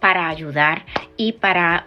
para ayudar y para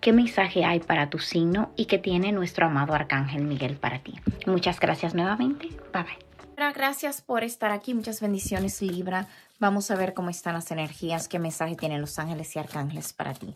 qué mensaje hay para tu signo y qué tiene nuestro amado Arcángel Miguel para ti. Muchas gracias nuevamente. Bye bye. Gracias por estar aquí. Muchas bendiciones, Libra. Vamos a ver cómo están las energías, qué mensaje tienen los ángeles y arcángeles para ti.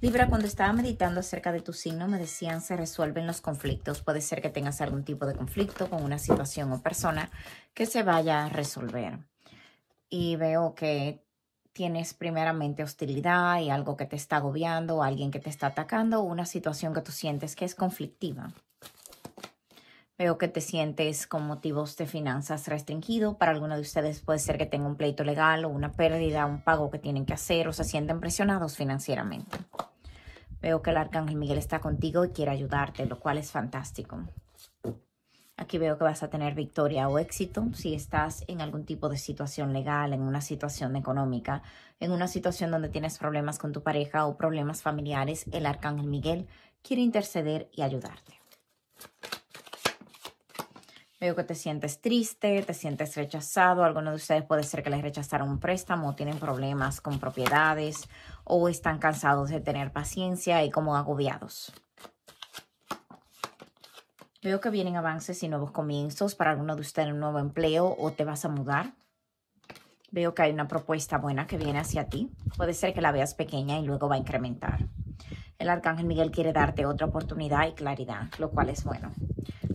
Libra, cuando estaba meditando acerca de tu signo, me decían se resuelven los conflictos. Puede ser que tengas algún tipo de conflicto con una situación o persona que se vaya a resolver. Y veo que tienes primeramente hostilidad y algo que te está agobiando, o alguien que te está atacando, o una situación que tú sientes que es conflictiva. Veo que te sientes con motivos de finanzas restringido. Para alguno de ustedes puede ser que tenga un pleito legal o una pérdida, un pago que tienen que hacer o se sienten presionados financieramente. Veo que el Arcángel Miguel está contigo y quiere ayudarte, lo cual es fantástico. Aquí veo que vas a tener victoria o éxito si estás en algún tipo de situación legal, en una situación económica, en una situación donde tienes problemas con tu pareja o problemas familiares. El arcángel Miguel quiere interceder y ayudarte. Veo que te sientes triste, te sientes rechazado. Algunos de ustedes puede ser que les rechazaron un préstamo, tienen problemas con propiedades o están cansados de tener paciencia y como agobiados. Veo que vienen avances y nuevos comienzos para alguno de ustedes, en un nuevo empleo o te vas a mudar. Veo que hay una propuesta buena que viene hacia ti. Puede ser que la veas pequeña y luego va a incrementar. El arcángel Miguel quiere darte otra oportunidad y claridad, lo cual es bueno.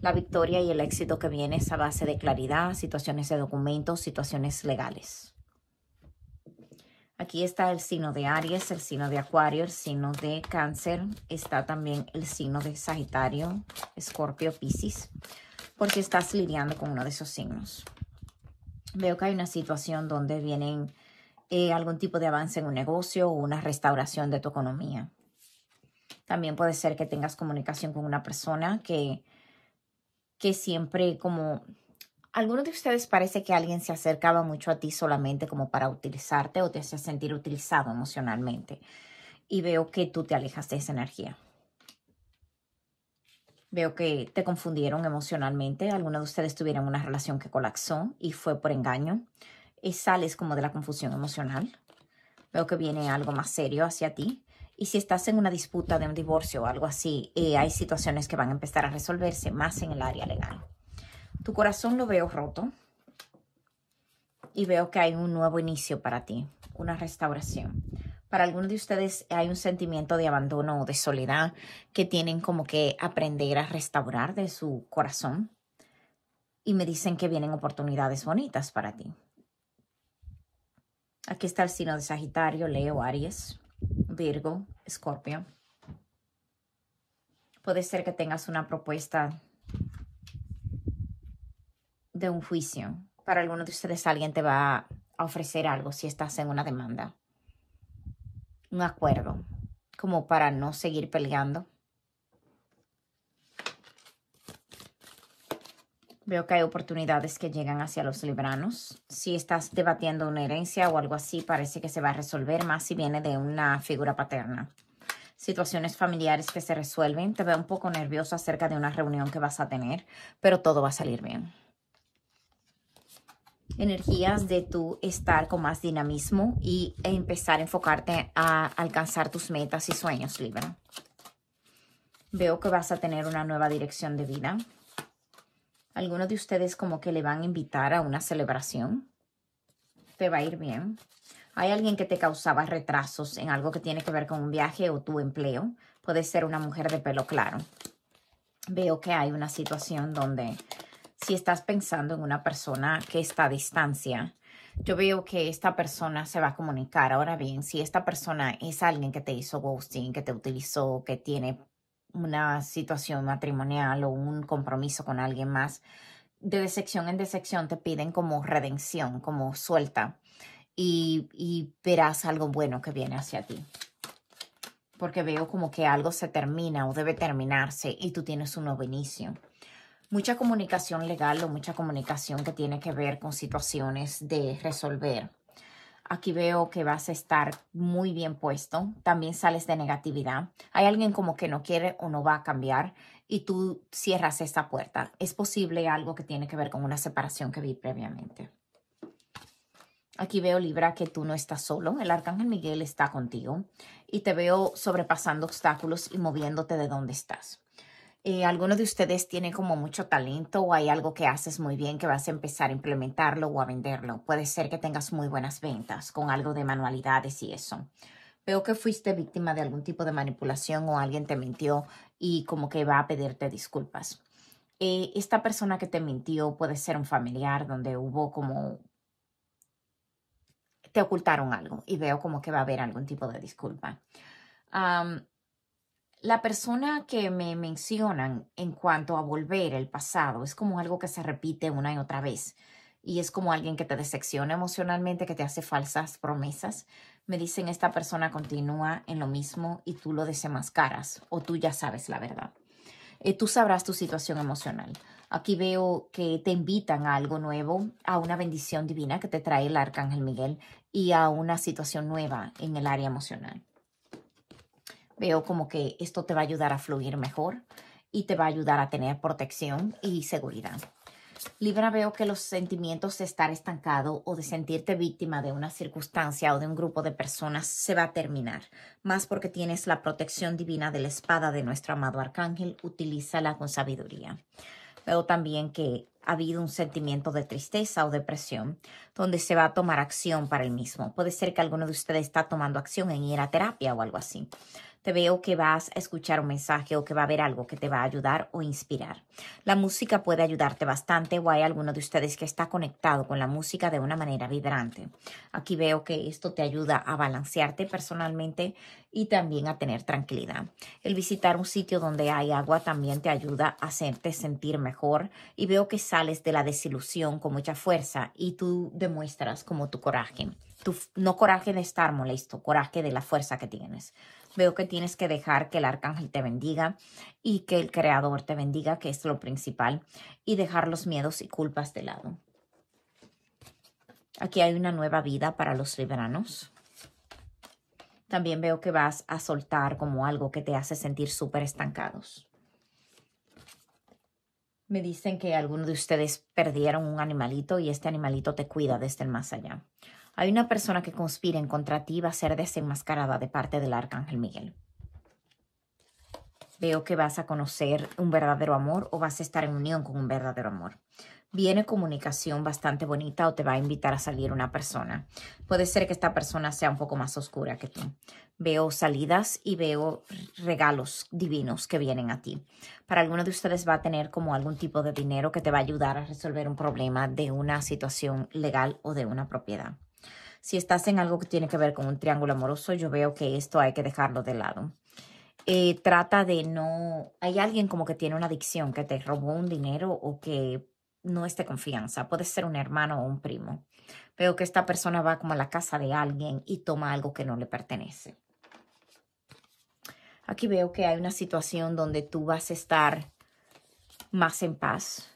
La victoria y el éxito que viene es a base de claridad, situaciones de documentos, situaciones legales. Aquí está el signo de Aries, el signo de Acuario, el signo de Cáncer. Está también el signo de Sagitario, Escorpio, Piscis. Porque estás lidiando con uno de esos signos. Veo que hay una situación donde vienen eh, algún tipo de avance en un negocio o una restauración de tu economía. También puede ser que tengas comunicación con una persona que, que siempre como ¿Alguno de ustedes parece que alguien se acercaba mucho a ti solamente como para utilizarte o te hacía sentir utilizado emocionalmente? Y veo que tú te alejas de esa energía. Veo que te confundieron emocionalmente. Algunos de ustedes tuvieron una relación que colapsó y fue por engaño. Y sales como de la confusión emocional. Veo que viene algo más serio hacia ti. Y si estás en una disputa de un divorcio o algo así, eh, hay situaciones que van a empezar a resolverse más en el área legal. Tu corazón lo veo roto y veo que hay un nuevo inicio para ti, una restauración. Para algunos de ustedes hay un sentimiento de abandono o de soledad que tienen como que aprender a restaurar de su corazón y me dicen que vienen oportunidades bonitas para ti. Aquí está el signo de Sagitario, Leo, Aries, Virgo, Escorpio. Puede ser que tengas una propuesta de un juicio. Para alguno de ustedes alguien te va a ofrecer algo si estás en una demanda. Un acuerdo, como para no seguir peleando. Veo que hay oportunidades que llegan hacia los libranos. Si estás debatiendo una herencia o algo así, parece que se va a resolver más si viene de una figura paterna. Situaciones familiares que se resuelven. Te veo un poco nervioso acerca de una reunión que vas a tener, pero todo va a salir bien energías de tu estar con más dinamismo y empezar a enfocarte a alcanzar tus metas y sueños, Libra. Veo que vas a tener una nueva dirección de vida. Algunos de ustedes como que le van a invitar a una celebración. Te va a ir bien. Hay alguien que te causaba retrasos en algo que tiene que ver con un viaje o tu empleo. Puede ser una mujer de pelo claro. Veo que hay una situación donde si estás pensando en una persona que está a distancia, yo veo que esta persona se va a comunicar. Ahora bien, si esta persona es alguien que te hizo ghosting, que te utilizó, que tiene una situación matrimonial o un compromiso con alguien más, de decepción en decepción te piden como redención, como suelta, y, y verás algo bueno que viene hacia ti. Porque veo como que algo se termina o debe terminarse y tú tienes un nuevo inicio mucha comunicación legal o mucha comunicación que tiene que ver con situaciones de resolver. Aquí veo que vas a estar muy bien puesto. También sales de negatividad. Hay alguien como que no quiere o no va a cambiar y tú cierras esta puerta. Es posible algo que tiene que ver con una separación que vi previamente. Aquí veo, Libra, que tú no estás solo. El Arcángel Miguel está contigo y te veo sobrepasando obstáculos y moviéndote de donde estás. Algunos eh, alguno de ustedes tiene como mucho talento o hay algo que haces muy bien que vas a empezar a implementarlo o a venderlo. Puede ser que tengas muy buenas ventas con algo de manualidades y eso. Veo que fuiste víctima de algún tipo de manipulación o alguien te mintió y como que va a pedirte disculpas. Eh, esta persona que te mintió puede ser un familiar donde hubo como te ocultaron algo y veo como que va a haber algún tipo de disculpa la persona que me mencionan en cuanto a volver el pasado es como algo que se repite una y otra vez. Y es como alguien que te decepciona emocionalmente, que te hace falsas promesas. Me dicen, esta persona continúa en lo mismo y tú lo desemascaras o tú ya sabes la verdad. Eh, tú sabrás tu situación emocional. Aquí veo que te invitan a algo nuevo, a una bendición divina que te trae el arcángel Miguel y a una situación nueva en el área emocional. Veo como que esto te va a ayudar a fluir mejor y te va a ayudar a tener protección y seguridad. Libra, veo que los sentimientos de estar estancado o de sentirte víctima de una circunstancia o de un grupo de personas se va a terminar, más porque tienes la protección divina de la espada de nuestro amado arcángel, utilízala con sabiduría. Veo también que ha habido un sentimiento de tristeza o depresión donde se va a tomar acción para el mismo. Puede ser que alguno de ustedes está tomando acción en ir a terapia o algo así te veo que vas a escuchar un mensaje o que va a haber algo que te va a ayudar o inspirar. La música puede ayudarte bastante o hay alguno de ustedes que está conectado con la música de una manera vibrante. Aquí veo que esto te ayuda a balancearte personalmente y también a tener tranquilidad. El visitar un sitio donde hay agua también te ayuda a hacerte sentir mejor y veo que sales de la desilusión con mucha fuerza y tú demuestras como tu coraje. Tu, no coraje de estar molesto, coraje de la fuerza que tienes. Veo que tienes que dejar que el arcángel te bendiga y que el creador te bendiga, que es lo principal, y dejar los miedos y culpas de lado. Aquí hay una nueva vida para los liberanos. También veo que vas a soltar como algo que te hace sentir súper estancados. Me dicen que algunos de ustedes perdieron un animalito y este animalito te cuida desde el más allá hay una persona que conspira en contra ti va a ser desenmascarada de parte del Arcángel Miguel. Veo que vas a conocer un verdadero amor o vas a estar en unión con un verdadero amor. Viene comunicación bastante bonita o te va a invitar a salir una persona. Puede ser que esta persona sea un poco más oscura que tú. Veo salidas y veo regalos divinos que vienen a ti. Para alguno de ustedes va a tener como algún tipo de dinero que te va a ayudar a resolver un problema de una situación legal o de una propiedad si estás en algo que tiene que ver con un triángulo amoroso, yo veo que esto hay que dejarlo de lado. Eh, trata de no... Hay alguien como que tiene una adicción, que te robó un dinero o que no esté confianza. Puede ser un hermano o un primo. Veo que esta persona va como a la casa de alguien y toma algo que no le pertenece. Aquí veo que hay una situación donde tú vas a estar más en paz.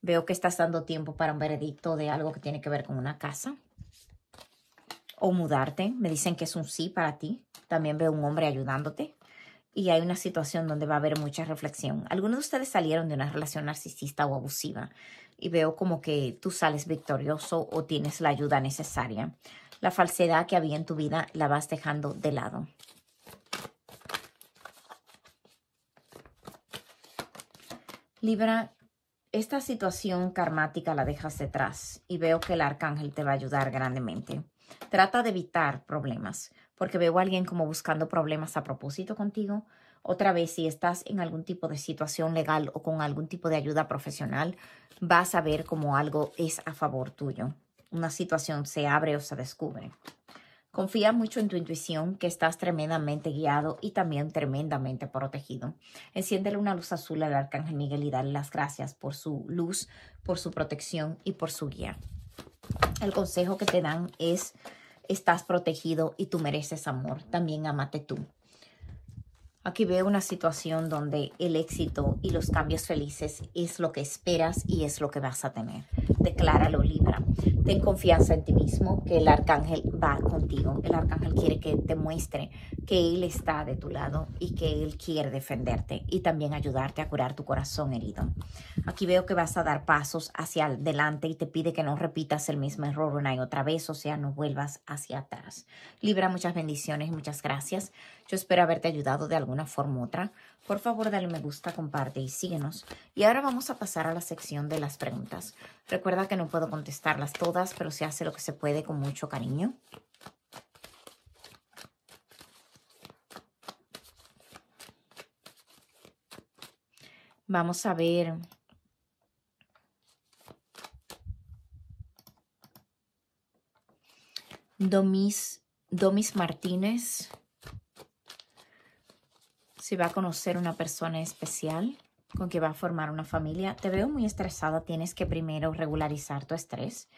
Veo que estás dando tiempo para un veredicto de algo que tiene que ver con una casa o mudarte. Me dicen que es un sí para ti. También veo un hombre ayudándote. Y hay una situación donde va a haber mucha reflexión. Algunos de ustedes salieron de una relación narcisista o abusiva y veo como que tú sales victorioso o tienes la ayuda necesaria. La falsedad que había en tu vida la vas dejando de lado. Libra, esta situación karmática la dejas detrás y veo que el arcángel te va a ayudar grandemente. Trata de evitar problemas, porque veo a alguien como buscando problemas a propósito contigo. Otra vez, si estás en algún tipo de situación legal o con algún tipo de ayuda profesional, vas a ver como algo es a favor tuyo. Una situación se abre o se descubre. Confía mucho en tu intuición, que estás tremendamente guiado y también tremendamente protegido. Enciéndele una luz azul al Arcángel Miguel y dale las gracias por su luz, por su protección y por su guía el consejo que te dan es, estás protegido y tú mereces amor, también amate tú. Aquí veo una situación donde el éxito y los cambios felices es lo que esperas y es lo que vas a tener. Decláralo, Libra. Ten confianza en ti mismo, que el arcángel va contigo. El arcángel quiere que te muestre que él está de tu lado y que él quiere defenderte y también ayudarte a curar tu corazón herido. Aquí veo que vas a dar pasos hacia adelante y te pide que no repitas el mismo error una y otra vez, o sea, no vuelvas hacia atrás. Libra, muchas bendiciones, muchas gracias. Yo espero haberte ayudado de alguna forma u otra. Por favor, dale me gusta, comparte y síguenos. Y ahora vamos a pasar a la sección de las preguntas. Recuerda que no puedo contestarlas todas, pero se hace lo que se puede con mucho cariño. Vamos a ver. Domis, Domis Martínez si va a conocer una persona especial con que va a formar una familia. Te veo muy estresada, tienes que primero regularizar tu estrés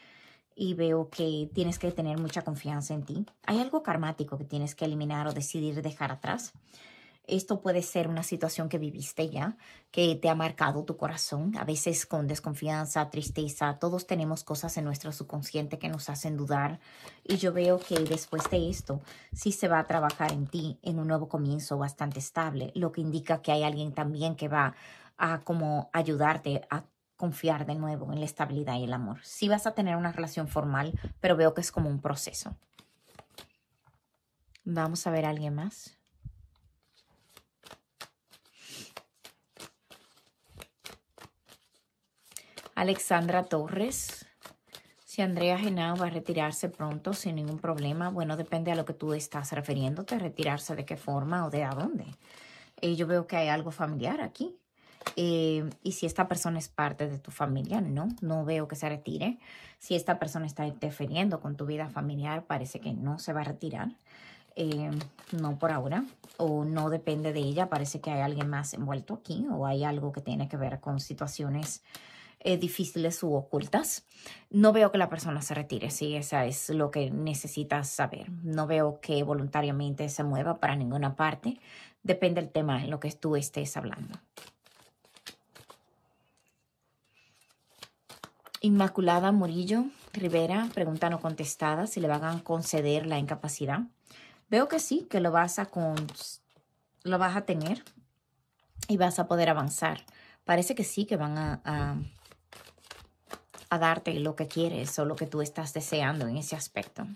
y veo que tienes que tener mucha confianza en ti. Hay algo karmático que tienes que eliminar o decidir dejar atrás. Esto puede ser una situación que viviste ya, que te ha marcado tu corazón, a veces con desconfianza, tristeza. Todos tenemos cosas en nuestro subconsciente que nos hacen dudar. Y yo veo que después de esto, sí se va a trabajar en ti en un nuevo comienzo bastante estable, lo que indica que hay alguien también que va a como ayudarte a confiar de nuevo en la estabilidad y el amor. Sí vas a tener una relación formal, pero veo que es como un proceso. Vamos a ver a alguien más. Alexandra Torres. Si Andrea Genao va a retirarse pronto sin ningún problema, bueno, depende a lo que tú estás refiriéndote, retirarse de qué forma o de a dónde. Eh, yo veo que hay algo familiar aquí. Eh, y si esta persona es parte de tu familia, no, no veo que se retire. Si esta persona está interfiriendo con tu vida familiar, parece que no se va a retirar. Eh, no por ahora, o no depende de ella, parece que hay alguien más envuelto aquí, o hay algo que tiene que ver con situaciones difíciles u ocultas. No veo que la persona se retire, si ¿sí? esa es lo que necesitas saber. No veo que voluntariamente se mueva para ninguna parte. Depende del tema en lo que tú estés hablando. Inmaculada Murillo Rivera pregunta no contestada si le van a conceder la incapacidad. Veo que sí, que lo vas a, con, lo vas a tener y vas a poder avanzar. Parece que sí, que van a a darte lo que quieres o lo que tú estás deseando en ese aspecto.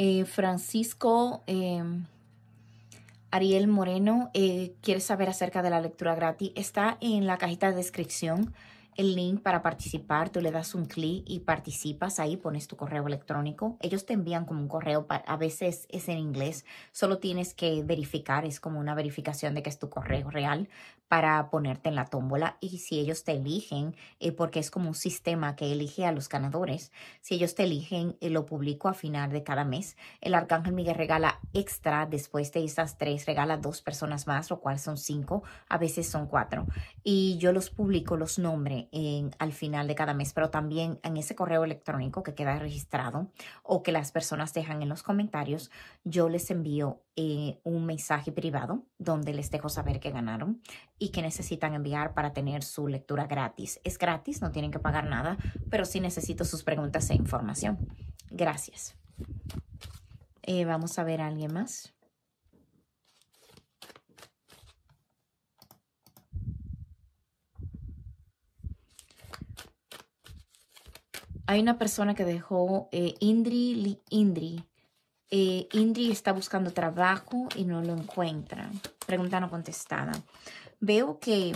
Eh, Francisco em, Ariel Moreno eh, quiere saber acerca de la lectura gratis, está en la cajita de descripción el link para participar, tú le das un clic y participas ahí, pones tu correo electrónico. Ellos te envían como un correo, a veces es en inglés, solo tienes que verificar, es como una verificación de que es tu correo real para ponerte en la tómbola y si ellos te eligen, eh, porque es como un sistema que elige a los ganadores, si ellos te eligen, eh, lo publico a final de cada mes. El Arcángel Miguel regala extra después de esas tres, regala dos personas más, lo cual son cinco, a veces son cuatro. Y yo los publico, los nombres al final de cada mes, pero también en ese correo electrónico que queda registrado o que las personas dejan en los comentarios, yo les envío eh, un mensaje privado donde les dejo saber que ganaron y que necesitan enviar para tener su lectura gratis. Es gratis, no tienen que pagar nada, pero sí necesito sus preguntas e información. Gracias. Eh, vamos a ver a alguien más. Hay una persona que dejó eh, Indri, Indri. Eh, Indri está buscando trabajo y no lo encuentra. Pregunta no contestada. Veo que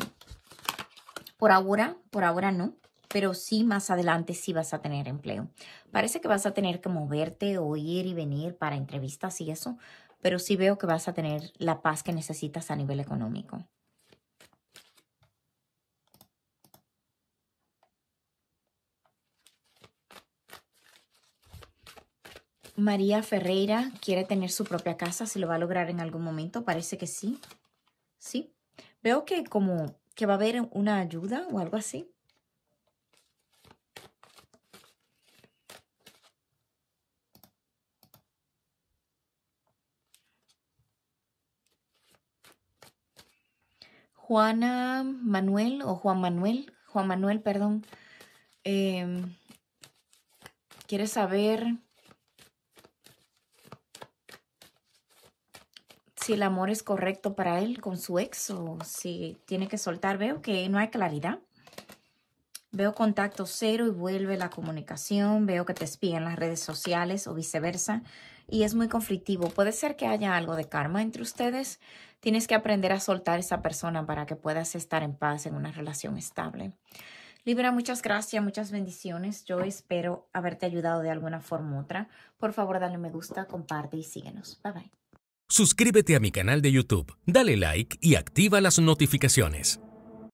por ahora, por ahora no, pero sí más adelante sí vas a tener empleo. Parece que vas a tener que moverte o ir y venir para entrevistas y eso, pero sí veo que vas a tener la paz que necesitas a nivel económico. María Ferreira quiere tener su propia casa, Se lo va a lograr en algún momento, parece que sí. Sí, veo que como que va a haber una ayuda o algo así. Juana Manuel o Juan Manuel, Juan Manuel, perdón, eh, quiere saber si el amor es correcto para él con su ex o si tiene que soltar. Veo que no hay claridad. Veo contacto cero y vuelve la comunicación. Veo que te espían las redes sociales o viceversa. Y es muy conflictivo. Puede ser que haya algo de karma entre ustedes. Tienes que aprender a soltar a esa persona para que puedas estar en paz en una relación estable. Libra, muchas gracias, muchas bendiciones. Yo espero haberte ayudado de alguna forma u otra. Por favor, dale me gusta, comparte y síguenos. Bye bye. Suscríbete a mi canal de YouTube, dale like y activa las notificaciones.